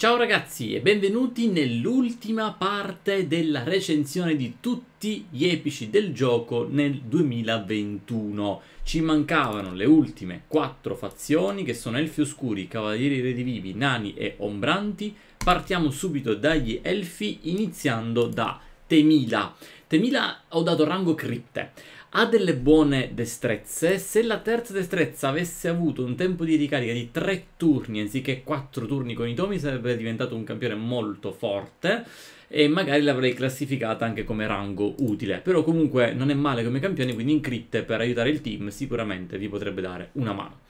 Ciao ragazzi e benvenuti nell'ultima parte della recensione di tutti gli epici del gioco nel 2021. Ci mancavano le ultime quattro fazioni che sono Elfi Oscuri, Cavalieri Redivivi, Nani e Ombranti. Partiamo subito dagli Elfi iniziando da Temila. Temila ho dato rango cripte ha delle buone destrezze. Se la terza destrezza avesse avuto un tempo di ricarica di 3 turni anziché 4 turni con i tomi, sarebbe diventato un campione molto forte. E magari l'avrei classificata anche come rango utile. Però comunque non è male come campione, quindi in critte per aiutare il team sicuramente vi potrebbe dare una mano.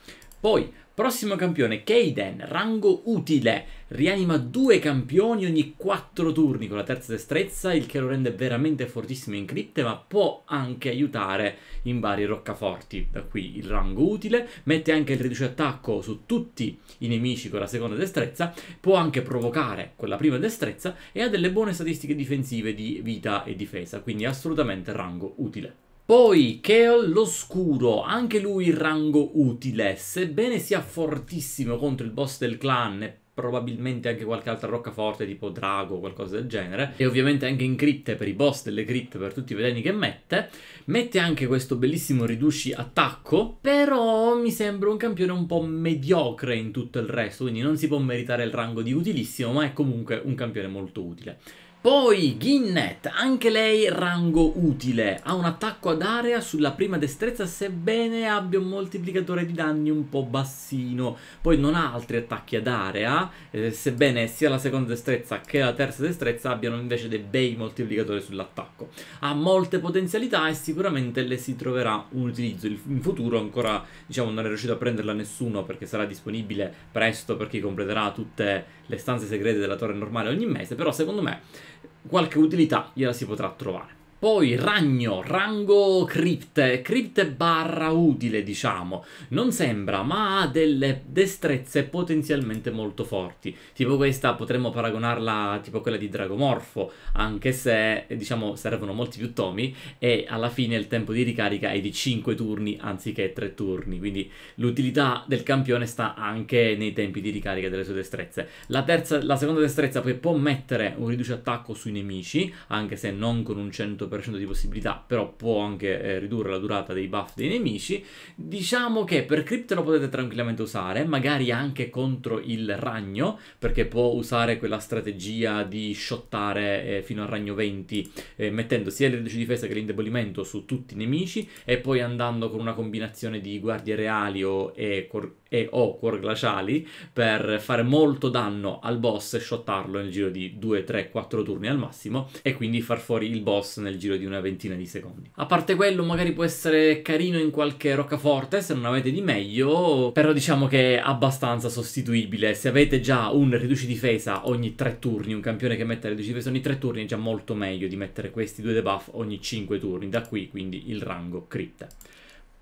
Poi, prossimo campione, Kaiden, rango utile. Rianima due campioni ogni quattro turni con la terza destrezza, il che lo rende veramente fortissimo in cripte, ma può anche aiutare in vari roccaforti. Da qui il rango utile, mette anche il riduce attacco su tutti i nemici con la seconda destrezza, può anche provocare con la prima destrezza e ha delle buone statistiche difensive di vita e difesa, quindi assolutamente rango utile. Poi Keol l'Oscuro, anche lui rango utile, sebbene sia fortissimo contro il boss del clan e probabilmente anche qualche altra roccaforte tipo drago o qualcosa del genere e ovviamente anche in cripte per i boss delle cripte per tutti i veleni che mette mette anche questo bellissimo riduci attacco però mi sembra un campione un po' mediocre in tutto il resto quindi non si può meritare il rango di utilissimo ma è comunque un campione molto utile poi Ginnet, anche lei rango utile, ha un attacco ad area sulla prima destrezza sebbene abbia un moltiplicatore di danni un po' bassino, poi non ha altri attacchi ad area, eh, sebbene sia la seconda destrezza che la terza destrezza abbiano invece dei bei moltiplicatori sull'attacco. Ha molte potenzialità e sicuramente le si troverà un utilizzo, in futuro ancora diciamo non è riuscito a prenderla nessuno perché sarà disponibile presto per chi completerà tutte le stanze segrete della torre normale ogni mese, però secondo me qualche utilità gliela si potrà trovare. Poi ragno, rango cripte, cripte barra utile diciamo, non sembra ma ha delle destrezze potenzialmente molto forti, tipo questa potremmo paragonarla tipo quella di Dragomorfo, anche se diciamo servono molti più tomi e alla fine il tempo di ricarica è di 5 turni anziché 3 turni, quindi l'utilità del campione sta anche nei tempi di ricarica delle sue destrezze. La, terza, la seconda destrezza poi può mettere un riduce attacco sui nemici, anche se non con un 100% 50% di possibilità, però può anche eh, ridurre la durata dei buff dei nemici. Diciamo che per Crypt lo potete tranquillamente usare, magari anche contro il ragno, perché può usare quella strategia di shottare eh, fino al ragno 20, eh, mettendo sia il reduce difesa che l'indebolimento su tutti i nemici, e poi andando con una combinazione di guardie reali o, e, e o cuor glaciali per fare molto danno al boss e shottarlo nel giro di 2, 3, 4 turni al massimo e quindi far fuori il boss nel giro di una ventina di secondi. A parte quello magari può essere carino in qualche roccaforte se non avete di meglio, però diciamo che è abbastanza sostituibile. Se avete già un riduci difesa ogni 3 turni, un campione che mette riduci difesa ogni 3 turni è già molto meglio di mettere questi due debuff ogni 5 turni, da qui quindi il rango cripta.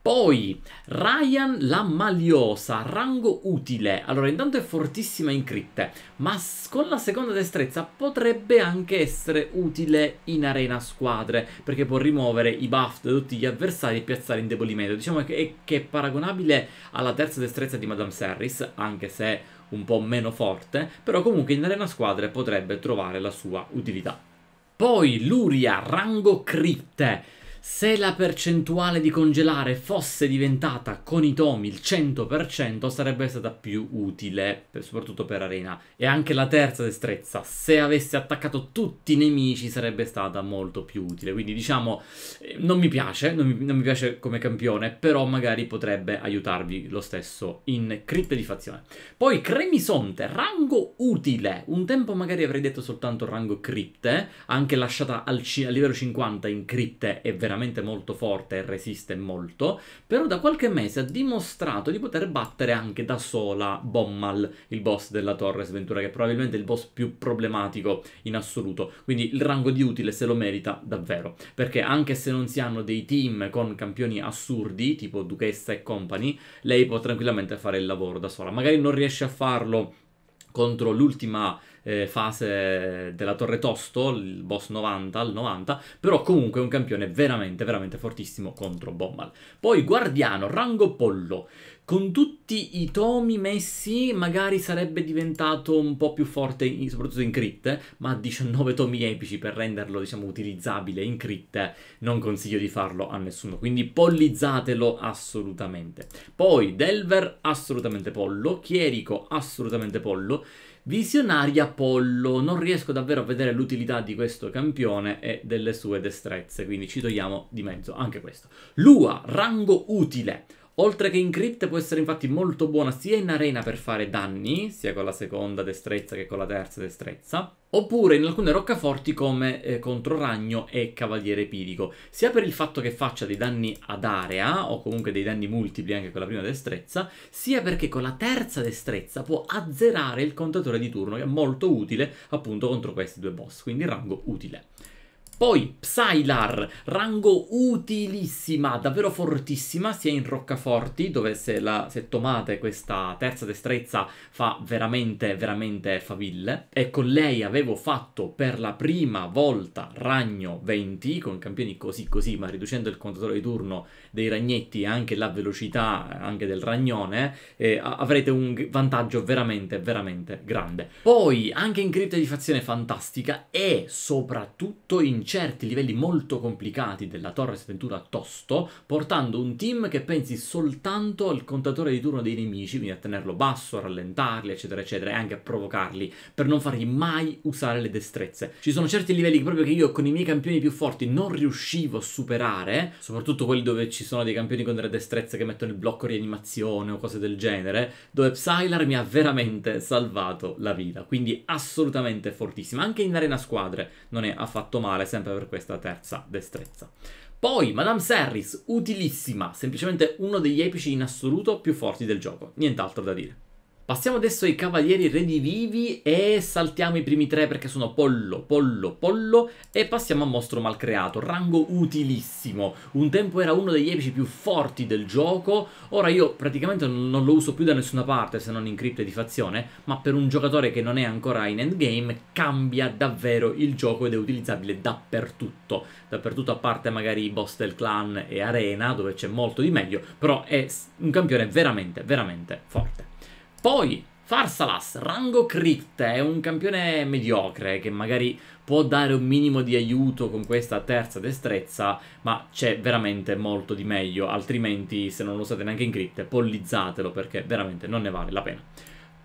Poi Ryan la Maliosa, rango utile. Allora, intanto è fortissima in critte, ma con la seconda destrezza potrebbe anche essere utile in arena squadre, perché può rimuovere i buff da tutti gli avversari e piazzare indebolimento. Diciamo che è, paragonabile alla terza destrezza di Madame Serris, anche se un po' meno forte, però comunque in arena squadre potrebbe trovare la sua utilità. Poi Luria, rango cripte. Se la percentuale di congelare fosse diventata con i tomi il 100% sarebbe stata più utile, soprattutto per Arena. E anche la terza destrezza, se avesse attaccato tutti i nemici sarebbe stata molto più utile. Quindi diciamo, eh, non mi piace, non mi, non mi piace come campione, però magari potrebbe aiutarvi lo stesso in cripte di fazione. Poi Cremisonte, rango utile. Un tempo magari avrei detto soltanto rango cripte, anche lasciata al, a livello 50 in cripte è veramente veramente molto forte e resiste molto, però da qualche mese ha dimostrato di poter battere anche da sola Bommal, il boss della Torre Sventura, che è probabilmente il boss più problematico in assoluto, quindi il rango di utile se lo merita davvero, perché anche se non si hanno dei team con campioni assurdi, tipo Duchessa e Company, lei può tranquillamente fare il lavoro da sola, magari non riesce a farlo contro l'ultima eh, fase della Torre Tosto, il boss 90 al 90, però comunque è un campione veramente, veramente fortissimo contro Bombal. Poi Guardiano, rango pollo. Con tutti i tomi messi magari sarebbe diventato un po' più forte, in, soprattutto in crit, eh, ma 19 tomi epici per renderlo, diciamo, utilizzabile in crit eh, non consiglio di farlo a nessuno, quindi pollizzatelo assolutamente. Poi Delver assolutamente pollo, Chierico assolutamente pollo, Visionari Apollo, non riesco davvero a vedere l'utilità di questo campione e delle sue destrezze, quindi ci togliamo di mezzo anche questo. Lua, rango utile. Oltre che in crypt può essere infatti molto buona sia in arena per fare danni, sia con la seconda destrezza che con la terza destrezza, oppure in alcune roccaforti come eh, contro ragno e cavaliere pirico, sia per il fatto che faccia dei danni ad area, o comunque dei danni multipli anche con la prima destrezza, sia perché con la terza destrezza può azzerare il contatore di turno, che è molto utile appunto contro questi due boss, quindi rango utile. Poi Psylar, rango utilissima, davvero fortissima, sia in roccaforti, dove se, la, se tomate questa terza destrezza fa veramente, veramente faville. E con lei avevo fatto per la prima volta ragno 20, con campioni così così, ma riducendo il contatore di turno dei ragnetti e anche la velocità anche del ragnone, eh, avrete un vantaggio veramente, veramente grande. Poi anche in cripta di fazione fantastica e soprattutto in certi livelli molto complicati della torre sventura tosto, portando un team che pensi soltanto al contatore di turno dei nemici, quindi a tenerlo basso, a rallentarli, eccetera, eccetera, e anche a provocarli, per non fargli mai usare le destrezze. Ci sono certi livelli che proprio che io con i miei campioni più forti non riuscivo a superare, soprattutto quelli dove ci sono dei campioni con delle destrezze che mettono il blocco rianimazione o cose del genere, dove Psylar mi ha veramente salvato la vita, quindi assolutamente fortissima, anche in arena squadre non è affatto male, se sempre per questa terza destrezza. Poi Madame Serris, utilissima, semplicemente uno degli epici in assoluto più forti del gioco, nient'altro da dire. Passiamo adesso ai cavalieri redivivi e saltiamo i primi tre perché sono pollo, pollo, pollo e passiamo a mostro malcreato, rango utilissimo. Un tempo era uno degli epici più forti del gioco, ora io praticamente non lo uso più da nessuna parte se non in cripta di fazione, ma per un giocatore che non è ancora in endgame cambia davvero il gioco ed è utilizzabile dappertutto. Dappertutto a parte magari i boss del clan e arena dove c'è molto di meglio, però è un campione veramente, veramente forte. Poi, Farsalas, rango crypt, è un campione mediocre che magari può dare un minimo di aiuto con questa terza destrezza, ma c'è veramente molto di meglio, altrimenti se non lo usate neanche in crypt, pollizzatelo perché veramente non ne vale la pena.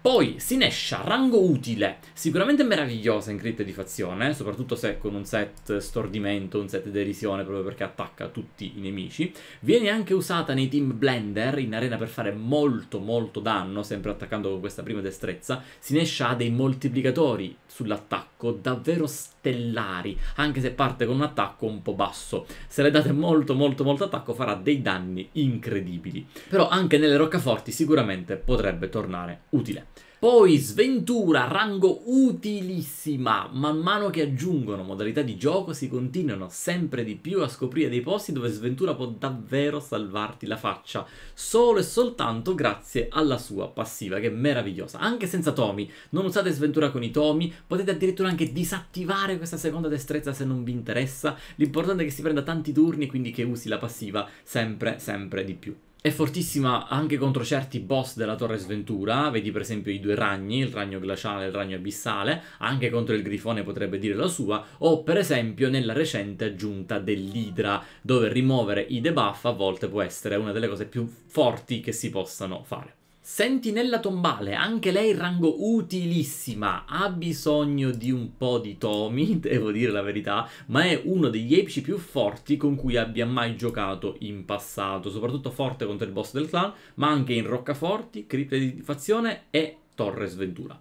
Poi Sinesha, rango utile, sicuramente meravigliosa in crit di fazione, soprattutto se con un set stordimento, un set derisione, proprio perché attacca tutti i nemici. Viene anche usata nei team blender in arena per fare molto molto danno, sempre attaccando con questa prima destrezza. Sinesha ha dei moltiplicatori sull'attacco davvero stellari, anche se parte con un attacco un po' basso. Se le date molto molto molto attacco farà dei danni incredibili. Però anche nelle roccaforti sicuramente potrebbe tornare utile. Poi sventura, rango utilissima. Man mano che aggiungono modalità di gioco si continuano sempre di più a scoprire dei posti dove sventura può davvero salvarti la faccia. Solo e soltanto grazie alla sua passiva che è meravigliosa. Anche senza Tomi, non usate sventura con i Tomi, potete addirittura anche disattivare questa seconda destrezza se non vi interessa. L'importante è che si prenda tanti turni e quindi che usi la passiva sempre sempre di più. È fortissima anche contro certi boss della Torre Sventura, vedi per esempio i due ragni, il ragno glaciale e il ragno abissale, anche contro il grifone potrebbe dire la sua, o per esempio nella recente aggiunta dell'Idra, dove rimuovere i debuff a volte può essere una delle cose più forti che si possano fare. Sentinella tombale, anche lei rango utilissima, ha bisogno di un po' di tomi, devo dire la verità, ma è uno degli epici più forti con cui abbia mai giocato in passato, soprattutto forte contro il boss del clan, ma anche in roccaforti, cripta di fazione e torre sventura.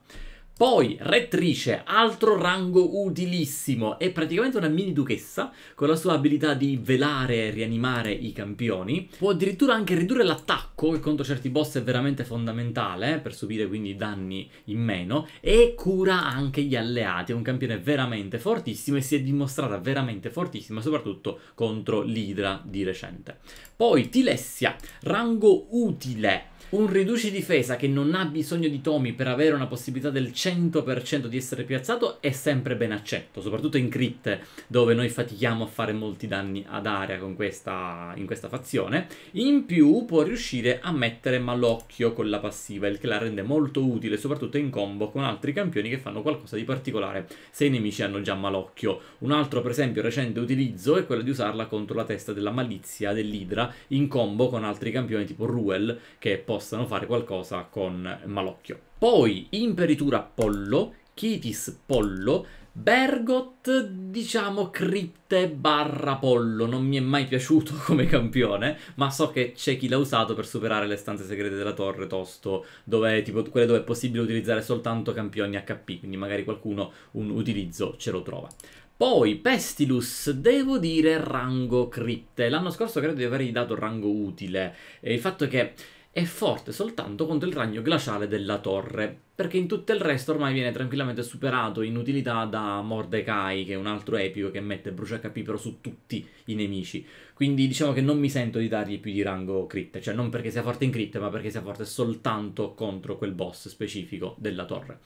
Poi rettrice, altro rango utilissimo, è praticamente una mini duchessa con la sua abilità di velare e rianimare i campioni. Può addirittura anche ridurre l'attacco, che contro certi boss è veramente fondamentale, eh, per subire quindi danni in meno, e cura anche gli alleati. È un campione veramente fortissimo e si è dimostrata veramente fortissima, soprattutto contro l'Idra di recente. Poi Tilessia, rango utile un riduci difesa che non ha bisogno di tomi per avere una possibilità del 100% di essere piazzato è sempre ben accetto, soprattutto in crit dove noi fatichiamo a fare molti danni ad area con questa, in questa fazione. In più può riuscire a mettere malocchio con la passiva, il che la rende molto utile soprattutto in combo con altri campioni che fanno qualcosa di particolare se i nemici hanno già malocchio. Un altro per esempio recente utilizzo è quello di usarla contro la testa della malizia dell'idra in combo con altri campioni tipo Ruel che possono possano fare qualcosa con Malocchio. Poi Imperitura Pollo, Kitis Pollo, Bergot, diciamo cripte barra pollo, non mi è mai piaciuto come campione, ma so che c'è chi l'ha usato per superare le stanze segrete della torre tosto, dove, tipo, quelle dove è possibile utilizzare soltanto campioni HP, quindi magari qualcuno un utilizzo ce lo trova. Poi Pestilus, devo dire rango cripte, l'anno scorso credo di avergli dato rango utile, e il fatto che è forte soltanto contro il ragno glaciale della torre, perché in tutto il resto ormai viene tranquillamente superato in utilità da Mordecai, che è un altro epico che mette brucia HP però su tutti i nemici. Quindi diciamo che non mi sento di dargli più di rango crit, cioè non perché sia forte in crit, ma perché sia forte soltanto contro quel boss specifico della torre.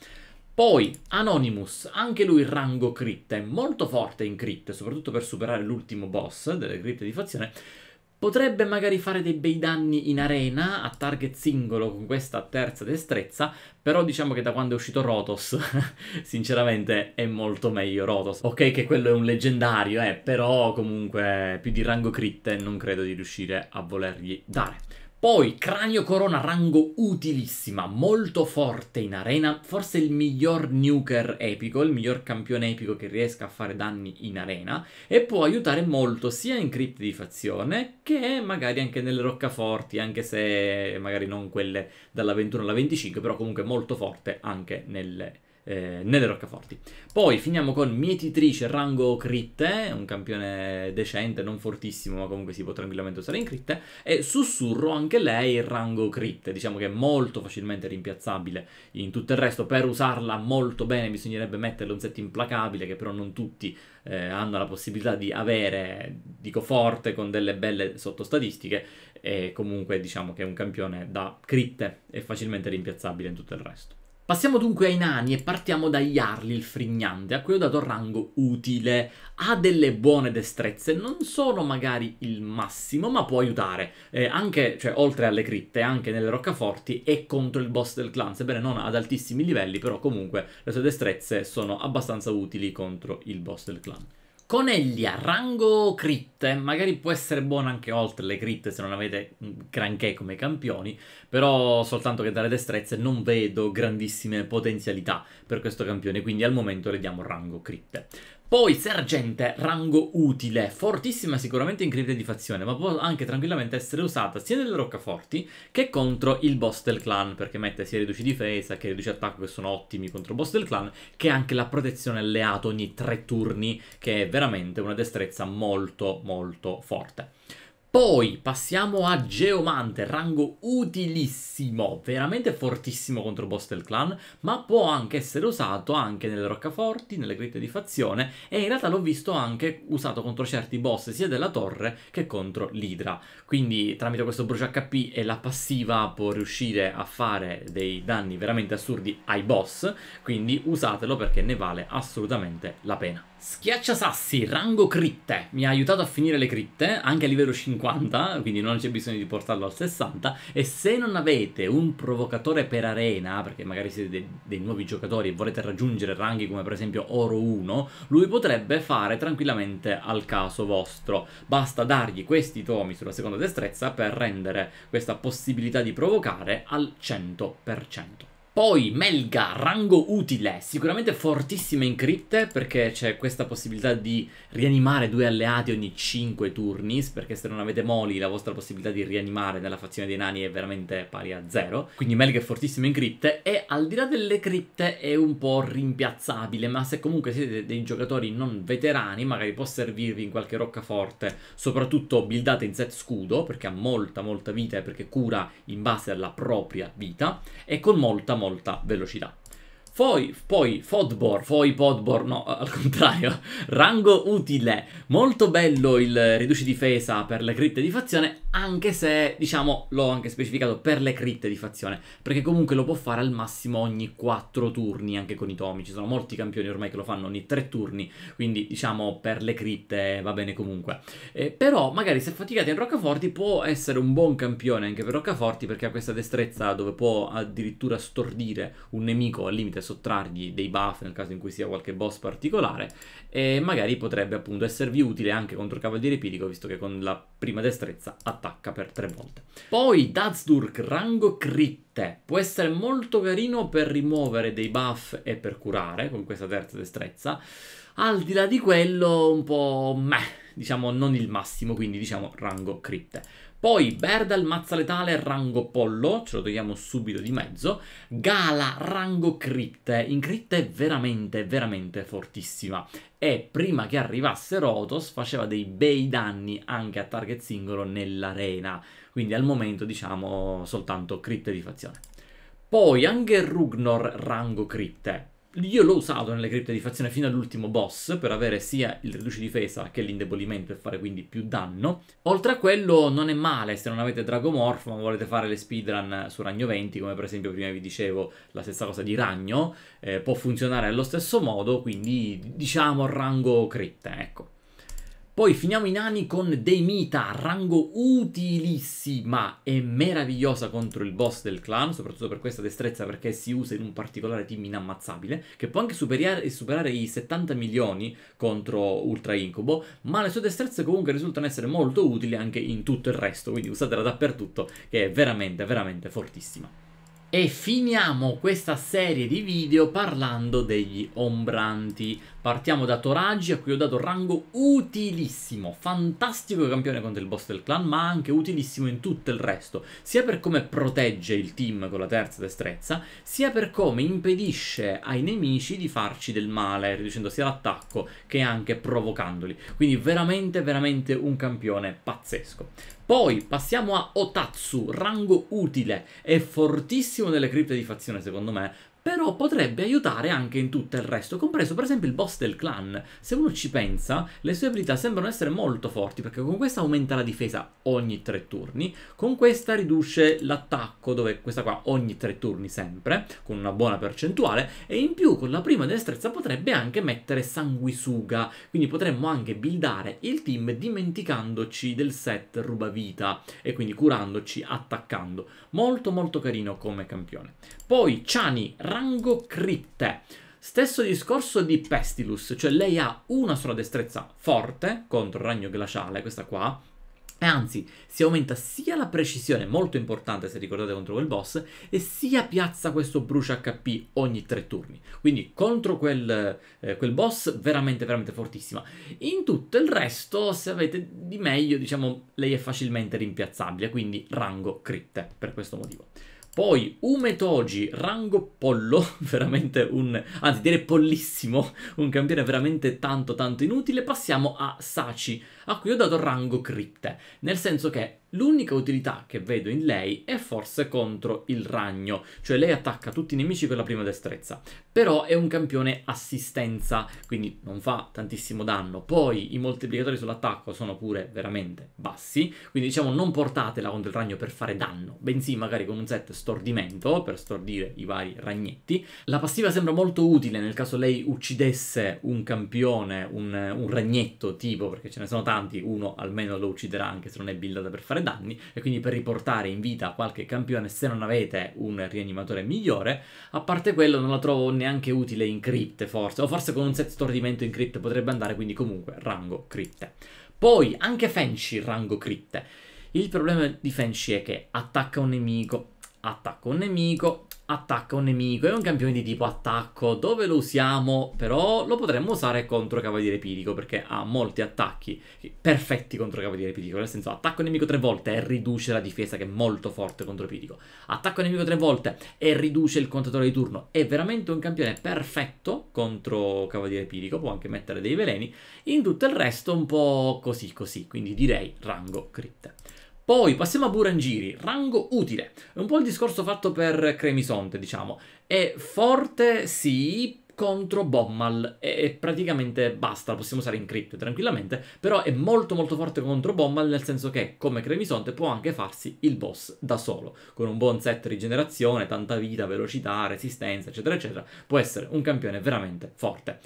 Poi Anonymous, anche lui rango crit, è molto forte in crit, soprattutto per superare l'ultimo boss delle crit di fazione, Potrebbe magari fare dei bei danni in arena a target singolo con questa terza destrezza, però diciamo che da quando è uscito Rotos, sinceramente è molto meglio Rotos. Ok che quello è un leggendario, eh, però comunque più di rango crit non credo di riuscire a volergli dare. Poi Cranio Corona rango utilissima, molto forte in arena, forse il miglior nuker epico, il miglior campione epico che riesca a fare danni in arena e può aiutare molto sia in cripte di fazione che magari anche nelle roccaforti, anche se magari non quelle dalla 21 alla 25, però comunque molto forte anche nelle eh, nelle roccaforti. Poi finiamo con Mietitrice rango critte, un campione decente, non fortissimo, ma comunque si può tranquillamente usare in critte, e Sussurro anche lei rango critte, diciamo che è molto facilmente rimpiazzabile in tutto il resto, per usarla molto bene bisognerebbe metterle un set implacabile che però non tutti eh, hanno la possibilità di avere, dico forte, con delle belle sottostatistiche, e comunque diciamo che è un campione da critte e facilmente rimpiazzabile in tutto il resto. Passiamo dunque ai nani e partiamo da Jarl il frignante, a cui ho dato rango utile. Ha delle buone destrezze, non sono magari il massimo, ma può aiutare. Eh, anche, cioè, oltre alle critte, anche nelle roccaforti e contro il boss del clan. Sebbene non ad altissimi livelli, però comunque le sue destrezze sono abbastanza utili contro il boss del clan. Coneglia, rango critte, magari può essere buono anche oltre le critte se non avete granché come campioni, però soltanto che dalle destrezze non vedo grandissime potenzialità per questo campione, quindi al momento le diamo rango critte. Poi sergente, rango utile, fortissima sicuramente in cripta di fazione, ma può anche tranquillamente essere usata sia nelle roccaforti che contro il boss del clan, perché mette sia riduci difesa che riduci attacco che sono ottimi contro boss del clan, che anche la protezione alleato ogni tre turni, che è veramente una destrezza molto molto forte. Poi passiamo a Geomante, rango utilissimo, veramente fortissimo contro boss del clan, ma può anche essere usato anche nelle roccaforti, nelle cripte di fazione e in realtà l'ho visto anche usato contro certi boss sia della torre che contro l'idra. Quindi tramite questo brucio HP e la passiva può riuscire a fare dei danni veramente assurdi ai boss, quindi usatelo perché ne vale assolutamente la pena. Schiacciasassi, rango critte, mi ha aiutato a finire le critte, anche a livello 50, quindi non c'è bisogno di portarlo al 60, e se non avete un provocatore per arena, perché magari siete dei, dei nuovi giocatori e volete raggiungere ranghi come per esempio Oro 1, lui potrebbe fare tranquillamente al caso vostro, basta dargli questi tomi sulla seconda destrezza per rendere questa possibilità di provocare al 100%. Poi Melga, rango utile, sicuramente fortissima in cripte perché c'è questa possibilità di rianimare due alleati ogni 5 turni, perché se non avete moli la vostra possibilità di rianimare nella fazione dei nani è veramente pari a zero. Quindi Melga è fortissima in cripte e al di là delle cripte è un po' rimpiazzabile, ma se comunque siete dei giocatori non veterani magari può servirvi in qualche roccaforte, soprattutto buildate in set scudo perché ha molta molta vita e perché cura in base alla propria vita e con molta molta molta velocità. Poi, poi Fodbor, Foi, Podbor, no, al contrario, rango utile, molto bello il riduce difesa per le critte di fazione, anche se, diciamo, l'ho anche specificato per le critte di fazione, perché comunque lo può fare al massimo ogni 4 turni, anche con i tomi, ci sono molti campioni ormai che lo fanno ogni 3 turni, quindi, diciamo, per le critte va bene comunque. Eh, però, magari se faticate in roccaforti può essere un buon campione anche per roccaforti, perché ha questa destrezza dove può addirittura stordire un nemico al limite sottrargli dei buff nel caso in cui sia qualche boss particolare e magari potrebbe appunto esservi utile anche contro Cavaliere Pilico visto che con la prima destrezza attacca per tre volte. Poi Dazurk rango critte può essere molto carino per rimuovere dei buff e per curare con questa terza destrezza al di là di quello un po' meh, diciamo non il massimo, quindi diciamo rango critte. Poi Berdal, mazza letale, rango pollo, ce lo togliamo subito di mezzo. Gala, rango cripte. In cripte è veramente, veramente fortissima. E prima che arrivasse Rotos faceva dei bei danni anche a target singolo nell'arena. Quindi al momento diciamo soltanto cripte di fazione. Poi anche Rugnor, rango cripte io l'ho usato nelle cripte di fazione fino all'ultimo boss per avere sia il riduce difesa che l'indebolimento e fare quindi più danno. Oltre a quello non è male se non avete Dragomorph ma volete fare le speedrun su Ragno 20 come per esempio prima vi dicevo la stessa cosa di Ragno, eh, può funzionare allo stesso modo quindi diciamo rango cripte ecco. Poi finiamo i nani con Deimita, rango utilissima e meravigliosa contro il boss del clan, soprattutto per questa destrezza perché si usa in un particolare team inammazzabile, che può anche superare, superare i 70 milioni contro Ultra Incubo, ma le sue destrezze comunque risultano essere molto utili anche in tutto il resto, quindi usatela dappertutto che è veramente veramente fortissima. E finiamo questa serie di video parlando degli ombranti. Partiamo da Toraggi, a cui ho dato rango utilissimo, fantastico campione contro il boss del clan, ma anche utilissimo in tutto il resto, sia per come protegge il team con la terza destrezza, sia per come impedisce ai nemici di farci del male, riducendo sia l'attacco che anche provocandoli. Quindi veramente, veramente un campione pazzesco. Poi passiamo a Otatsu, rango utile, è fortissimo nelle cripte di fazione secondo me, però potrebbe aiutare anche in tutto il resto, compreso per esempio il boss del clan. Se uno ci pensa, le sue abilità sembrano essere molto forti, perché con questa aumenta la difesa ogni tre turni, con questa riduce l'attacco, dove questa qua ogni tre turni sempre, con una buona percentuale, e in più con la prima destrezza potrebbe anche mettere sanguisuga, quindi potremmo anche buildare il team dimenticandoci del set rubavita, e quindi curandoci, attaccando. Molto molto carino come campione. Poi Chani, rango cripte. Stesso discorso di Pestilus, cioè lei ha una sola destrezza forte contro il ragno glaciale, questa qua, e anzi, si aumenta sia la precisione, molto importante se ricordate contro quel boss, e sia piazza questo brucia HP ogni tre turni. Quindi contro quel, eh, quel boss veramente, veramente fortissima. In tutto il resto, se avete di meglio, diciamo, lei è facilmente rimpiazzabile, quindi rango critte per questo motivo. Poi Umetoji, rango pollo, veramente un... anzi dire pollissimo, un campione veramente tanto tanto inutile. Passiamo a Sachi a cui ho dato rango cripte, nel senso che l'unica utilità che vedo in lei è forse contro il ragno, cioè lei attacca tutti i nemici con la prima destrezza, però è un campione assistenza, quindi non fa tantissimo danno, poi i moltiplicatori sull'attacco sono pure veramente bassi, quindi diciamo non portatela contro il ragno per fare danno, bensì magari con un set stordimento per stordire i vari ragnetti. La passiva sembra molto utile nel caso lei uccidesse un campione, un, un ragnetto tipo, perché ce ne sono tanti, importanti, uno almeno lo ucciderà anche se non è buildata per fare danni, e quindi per riportare in vita qualche campione se non avete un rianimatore migliore, a parte quello non la trovo neanche utile in cripte forse, o forse con un set stordimento in cripte potrebbe andare, quindi comunque rango cripte. Poi anche Fenshi rango cripte. Il problema di Fenshi è che attacca un nemico, attacca un nemico, attacca un nemico, è un campione di tipo attacco, dove lo usiamo però lo potremmo usare contro Cavaliere Pirico perché ha molti attacchi perfetti contro Cavaliere Pirico, nel senso attacco nemico tre volte e riduce la difesa che è molto forte contro Pirico, attacco nemico tre volte e riduce il contatore di turno, è veramente un campione perfetto contro Cavaliere Pirico, può anche mettere dei veleni, in tutto il resto un po' così così, quindi direi rango crit. Poi passiamo a Burangiri, rango utile. È un po' il discorso fatto per Cremisonte, diciamo. È forte, sì, contro Bommal e praticamente basta, lo possiamo usare in crypto tranquillamente, però è molto molto forte contro Bommal nel senso che, come Cremisonte, può anche farsi il boss da solo, con un buon set rigenerazione, tanta vita, velocità, resistenza, eccetera eccetera, può essere un campione veramente forte.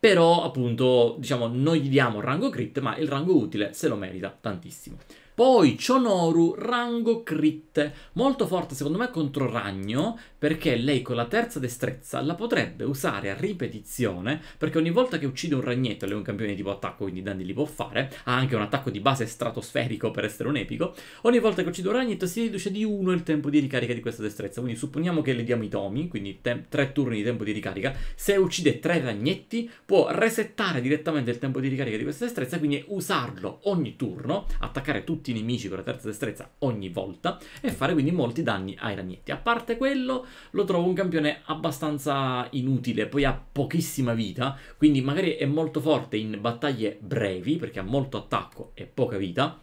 Però appunto, diciamo, noi gli diamo rango crit, ma il rango utile se lo merita tantissimo. Poi Chonoru, rango crit, molto forte secondo me contro Ragno, perché lei con la terza destrezza la potrebbe usare a ripetizione, perché ogni volta che uccide un ragnetto, lei è un campione tipo attacco, quindi danni li può fare, ha anche un attacco di base stratosferico per essere un epico, ogni volta che uccide un ragnetto si riduce di 1 il tempo di ricarica di questa destrezza, quindi supponiamo che le diamo i tomi, quindi 3 turni di tempo di ricarica, se uccide 3 ragnetti può resettare direttamente il tempo di ricarica di questa destrezza, quindi usarlo ogni turno, attaccare tutti tutti i nemici con la terza destrezza ogni volta e fare quindi molti danni ai ragnetti. A parte quello, lo trovo un campione abbastanza inutile, poi ha pochissima vita, quindi magari è molto forte in battaglie brevi, perché ha molto attacco e poca vita,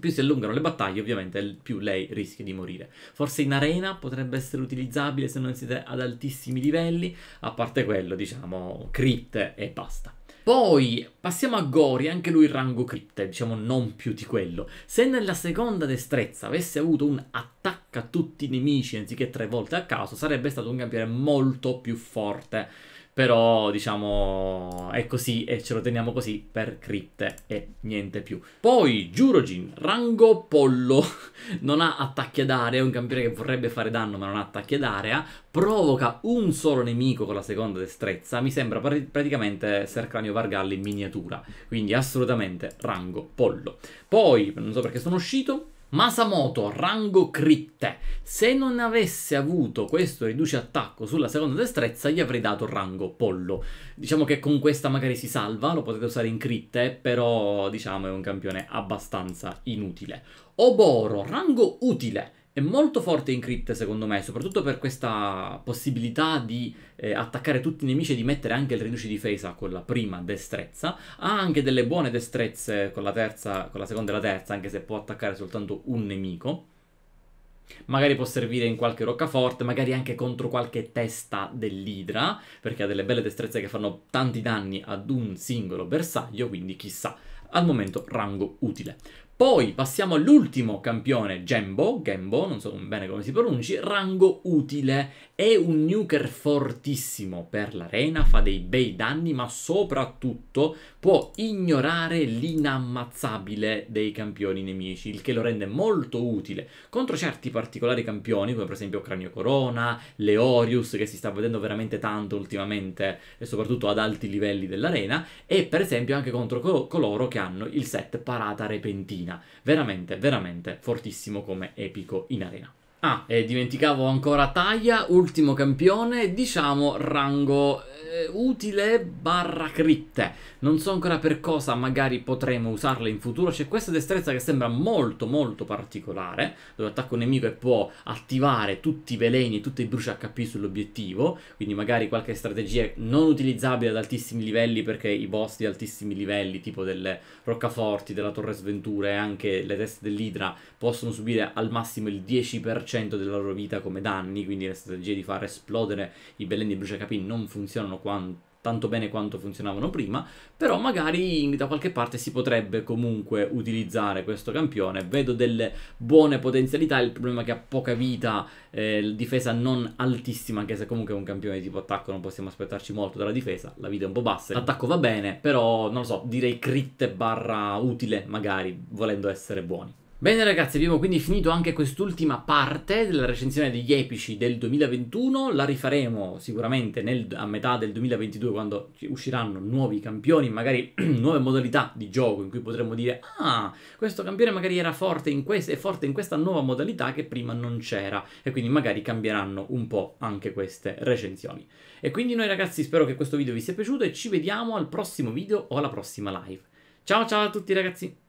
più si allungano le battaglie, ovviamente più lei rischia di morire. Forse in arena potrebbe essere utilizzabile se non siete ad altissimi livelli, a parte quello, diciamo, crit e basta. Poi passiamo a Gori, anche lui il rango cripta, diciamo non più di quello. Se nella seconda destrezza avesse avuto un attacca a tutti i nemici anziché tre volte a caso, sarebbe stato un campione molto più forte però diciamo è così e ce lo teniamo così per cripte e niente più. Poi Jurogin, rango pollo, non ha attacchi ad area, è un campione che vorrebbe fare danno ma non ha attacchi ad area, provoca un solo nemico con la seconda destrezza, mi sembra pr praticamente Sercranio Vargalli in miniatura, quindi assolutamente rango pollo. Poi, non so perché sono uscito, Masamoto, rango cripte. Se non avesse avuto questo riduce attacco sulla seconda destrezza, gli avrei dato rango pollo. Diciamo che con questa magari si salva, lo potete usare in cripte, però diciamo è un campione abbastanza inutile. Oboro, rango utile. È molto forte in cripte secondo me, soprattutto per questa possibilità di eh, attaccare tutti i nemici e di mettere anche il reduce difesa con la prima destrezza. Ha anche delle buone destrezze con la, terza, con la seconda e la terza, anche se può attaccare soltanto un nemico. Magari può servire in qualche roccaforte, magari anche contro qualche testa dell'idra, perché ha delle belle destrezze che fanno tanti danni ad un singolo bersaglio, quindi chissà, al momento rango utile. Poi passiamo all'ultimo campione, Gembo, Gembo, non so bene come si pronunci, rango utile, è un nuker fortissimo per l'arena, fa dei bei danni, ma soprattutto può ignorare l'inammazzabile dei campioni nemici, il che lo rende molto utile contro certi particolari campioni, come per esempio Cranio Corona, Leorius, che si sta vedendo veramente tanto ultimamente, e soprattutto ad alti livelli dell'arena, e per esempio anche contro coloro che hanno il set parata repentina Cina. Veramente, veramente fortissimo come epico in arena. Ah, e dimenticavo ancora taglia, ultimo campione, diciamo rango eh, utile barra cripte. Non so ancora per cosa magari potremo usarla in futuro, c'è questa destrezza che sembra molto molto particolare, dove attacco nemico e può attivare tutti i veleni, tutti i bruci HP sull'obiettivo, quindi magari qualche strategia non utilizzabile ad altissimi livelli perché i boss di altissimi livelli, tipo delle roccaforti, della torre sventura e anche le teste dell'idra, possono subire al massimo il 10% 10% della loro vita come danni, quindi le strategie di far esplodere i belleni di brucia non funzionano quanto tanto bene quanto funzionavano prima, però magari da qualche parte si potrebbe comunque utilizzare questo campione, vedo delle buone potenzialità, il problema è che ha poca vita, eh, difesa non altissima, anche se comunque è un campione di tipo attacco non possiamo aspettarci molto dalla difesa, la vita è un po' bassa, l'attacco va bene, però non lo so, direi crit barra utile magari, volendo essere buoni. Bene ragazzi, abbiamo quindi finito anche quest'ultima parte della recensione degli epici del 2021, la rifaremo sicuramente nel, a metà del 2022 quando usciranno nuovi campioni, magari nuove modalità di gioco in cui potremo dire ah, questo campione magari era forte in questa, è forte in questa nuova modalità che prima non c'era e quindi magari cambieranno un po' anche queste recensioni. E quindi noi ragazzi spero che questo video vi sia piaciuto e ci vediamo al prossimo video o alla prossima live. Ciao ciao a tutti ragazzi!